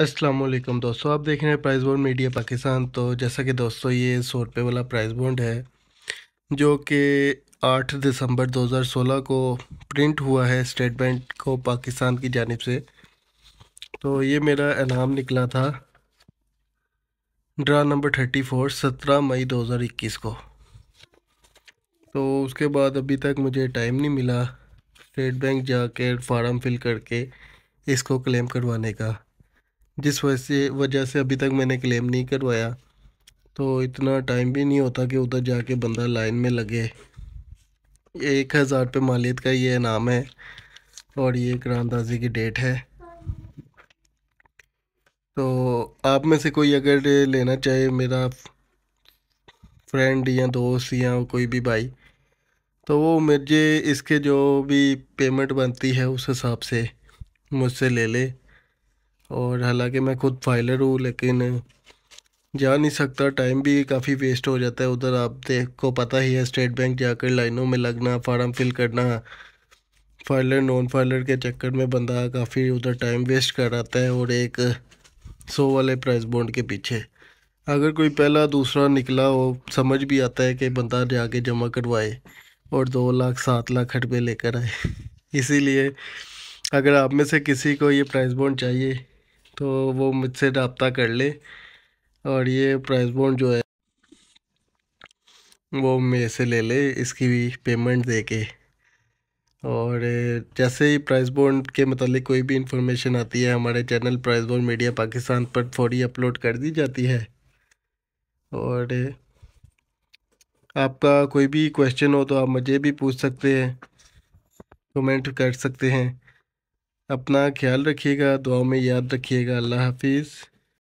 असलम दोस्तों आप देख रहे हैं प्राइस बॉन्ड मीडिया पाकिस्तान तो जैसा कि दोस्तों ये सौ रुपये वाला प्राइस बॉन्ड है जो कि 8 दिसंबर 2016 को प्रिंट हुआ है स्टेट बैंक को पाकिस्तान की जानब से तो ये मेरा इनाम निकला था ड्रा नंबर थर्टी फोर सत्रह मई 2021 को तो उसके बाद अभी तक मुझे टाइम नहीं मिला स्टेट बैंक जाकर फार्म फिल करके इसको क्लेम करवाने का जिस वजह से वजह से अभी तक मैंने क्लेम नहीं करवाया तो इतना टाइम भी नहीं होता कि उधर जाके बंदा लाइन में लगे एक हज़ार रुपये मालियत का ये इनाम है और ये करानदाजी की डेट है तो आप में से कोई अगर लेना चाहे मेरा फ्रेंड या दोस्त या कोई भी भाई तो वो मुझे इसके जो भी पेमेंट बनती है उस हिसाब से मुझसे ले ले और हालांकि मैं खुद फाइलर हूँ लेकिन जा नहीं सकता टाइम भी काफ़ी वेस्ट हो जाता है उधर आप देख को पता ही है स्टेट बैंक जाकर लाइनों में लगना फार्म फिल करना फाइलर नॉन फाइलर के चक्कर में बंदा काफ़ी उधर टाइम वेस्ट कर आता है और एक सो वाले प्राइस बॉन्ड के पीछे अगर कोई पहला दूसरा निकला हो समझ भी आता है कि बंदा जाके जमा करवाए और दो लाख सात लाख रुपये लेकर आए इसीलिए अगर आप में से किसी को ये प्राइस बॉन्ड चाहिए तो वो मुझसे रबता कर ले और ये प्राइस बोन जो है वो मेरे से ले ले इसकी भी पेमेंट दे के और जैसे ही प्राइस बोर्ड के मतलब कोई भी इंफॉर्मेशन आती है हमारे channel price board media Pakistan पर फौरी अपलोड कर दी जाती है और आपका कोई भी क्वेश्चन हो तो आप मुझे भी पूछ सकते हैं कमेंट कर सकते हैं अपना ख्याल रखिएगा दुआ में याद रखिएगा अल्लाह हाफिज़